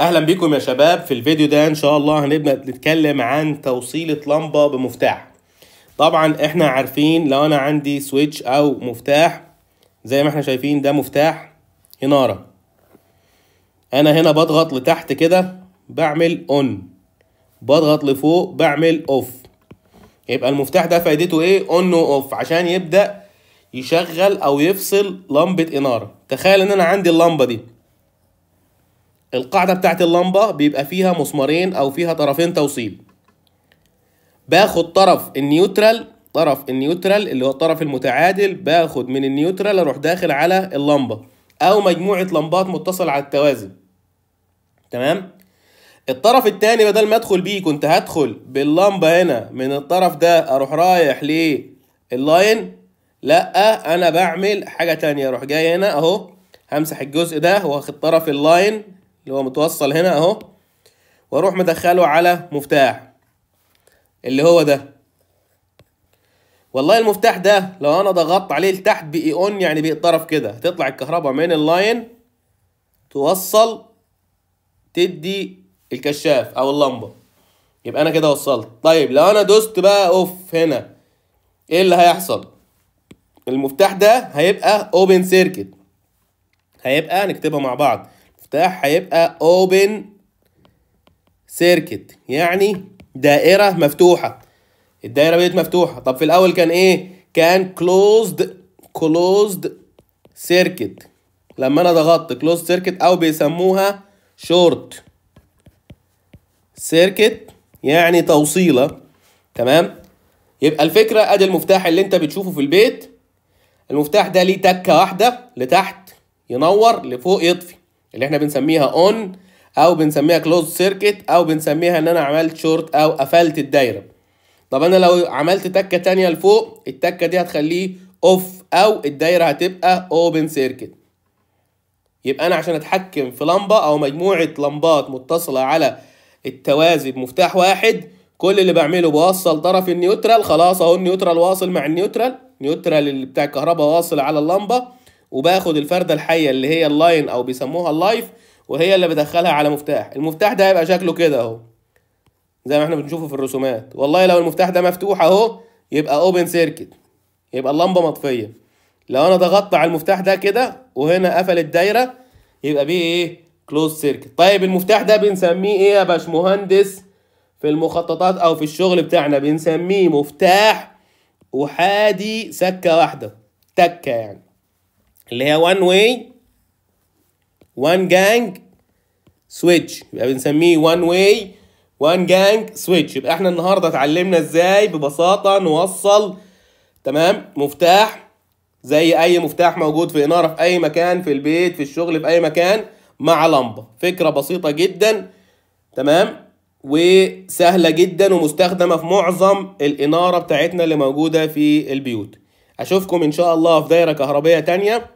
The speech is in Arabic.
اهلا بيكم يا شباب في الفيديو ده ان شاء الله هنبدا نتكلم عن توصيله لمبه بمفتاح طبعا احنا عارفين لو انا عندي سويتش او مفتاح زي ما احنا شايفين ده مفتاح اناره انا هنا بضغط لتحت كده بعمل اون بضغط لفوق بعمل اوف يبقى المفتاح ده فايدته ايه اون واوف عشان يبدا يشغل او يفصل لمبه اناره تخيل ان انا عندي اللمبه دي القاعدة بتاعت اللمبة بيبقى فيها مسمارين أو فيها طرفين توصيل باخد طرف النيوترال طرف النيوترال اللي هو الطرف المتعادل باخد من النيوترال اروح داخل على اللمبة او مجموعة لمبات متصلة على التوازن تمام الطرف التاني بدل ما ادخل بيه كنت هدخل باللمبة هنا من الطرف ده اروح رايح لللاين لا انا بعمل حاجة تانية اروح جاي هنا اهو همسح الجزء ده واخد طرف اللاين اللي هو متوصل هنا اهو واروح مدخله على مفتاح اللي هو ده والله المفتاح ده لو انا ضغطت عليه لتحت باي اون يعني بيطرف كده هتطلع الكهرباء من اللاين توصل تدي الكشاف او اللمبه يبقى انا كده وصلت طيب لو انا دوست بقى اوف هنا ايه اللي هيحصل المفتاح ده هيبقى اوبن سيركت هيبقى نكتبها مع بعض المفتاح هيبقى open circuit يعني دائرة مفتوحة الدائرة بقت مفتوحة طب في الأول كان إيه؟ كان closed closed circuit لما أنا ضغطت closed circuit أو بيسموها short circuit يعني توصيلة تمام؟ يبقى الفكرة أدي المفتاح اللي أنت بتشوفه في البيت المفتاح ده ليه تكة واحدة لتحت ينور لفوق يطفي اللي احنا بنسميها اون او بنسميها كلوز سيركت او بنسميها ان انا عملت شورت او قفلت الدايره طب انا لو عملت تكه تانية لفوق التكه دي هتخليه اوف او الدايره هتبقى اوبن سيركت يبقى انا عشان اتحكم في لمبه او مجموعه لمبات متصله على التوازي بمفتاح واحد كل اللي بعمله بوصل طرف النيوترال خلاص اهو النيوترال واصل مع النيوترال نيوترال اللي بتاع الكهرباء واصل على اللمبه وباخد الفرده الحيه اللي هي اللاين او بيسموها اللايف وهي اللي بدخلها على مفتاح المفتاح ده هيبقى شكله كده اهو زي ما احنا بنشوفه في الرسومات والله لو المفتاح ده مفتوح اهو يبقى اوبن سيركت يبقى اللمبه مطفيه لو انا ضغطت على المفتاح ده كده وهنا قفل الدايره يبقى بيه ايه كلوز سيركت طيب المفتاح ده بنسميه ايه يا باشمهندس في المخططات او في الشغل بتاعنا بنسميه مفتاح احادي سكه واحده تكه يعني اللي هي وان واي وان جانج سويتش يبقى بنسميه وان واي وان جانج سويتش يبقى احنا النهارده اتعلمنا ازاي ببساطه نوصل تمام مفتاح زي اي مفتاح موجود في اناره في اي مكان في البيت في الشغل في اي مكان مع لمبه فكره بسيطه جدا تمام وسهله جدا ومستخدمه في معظم الاناره بتاعتنا اللي موجوده في البيوت اشوفكم ان شاء الله في دايره كهربيه تانيه